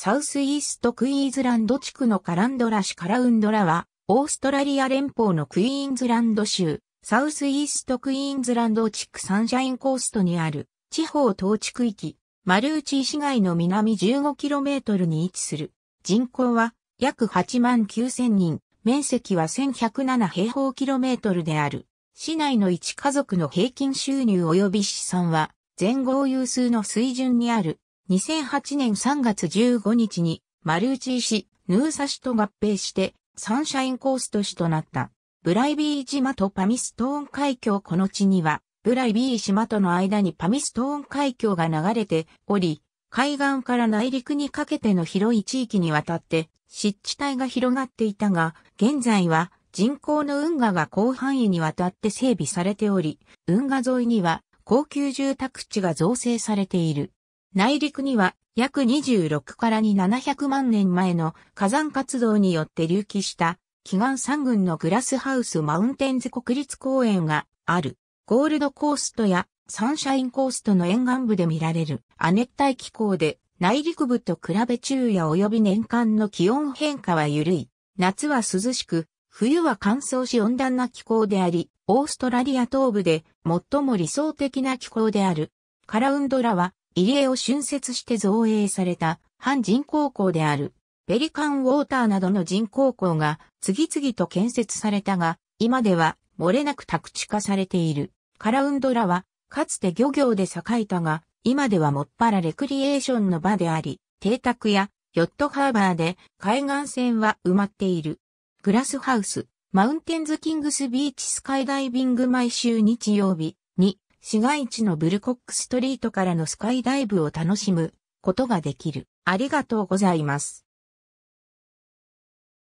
サウスイーストクイーズランド地区のカランドラ市カラウンドラは、オーストラリア連邦のクイーンズランド州、サウスイーストクイーンズランド地区サンシャインコーストにある、地方統治区域、マルーチ市街の南 15km に位置する。人口は約8万9000人、面積は1107平方キロメートルである。市内の1家族の平均収入及び資産は、全豪有数の水準にある。2008年3月15日に丸内市、ヌーサ市と合併してサンシャインコースト市となった。ブライビー島とパミストーン海峡この地には、ブライビー島との間にパミストーン海峡が流れており、海岸から内陸にかけての広い地域にわたって湿地帯が広がっていたが、現在は人口の運河が広範囲にわたって整備されており、運河沿いには高級住宅地が造成されている。内陸には約26からに700万年前の火山活動によって隆起した奇岩山群のグラスハウスマウンテンズ国立公園がある。ゴールドコーストやサンシャインコーストの沿岸部で見られる亜熱帯気候で内陸部と比べ昼夜及び年間の気温変化は緩い。夏は涼しく、冬は乾燥し温暖な気候であり、オーストラリア東部で最も理想的な気候である。カラウンドラは入江を浚渫して造営された反人工港であるペリカンウォーターなどの人工港が次々と建設されたが、今では漏れなく宅地化されている。カラウンドラはかつて漁業で栄えたが、今ではもっぱらレクリエーションの場であり、邸宅やヨットハーバーで海岸線は埋まっている。グラスハウス、マウンテンズキングスビーチスカイダイビング毎週日曜日に市街地のブルコックストリートからのスカイダイブを楽しむことができる。ありがとうございます。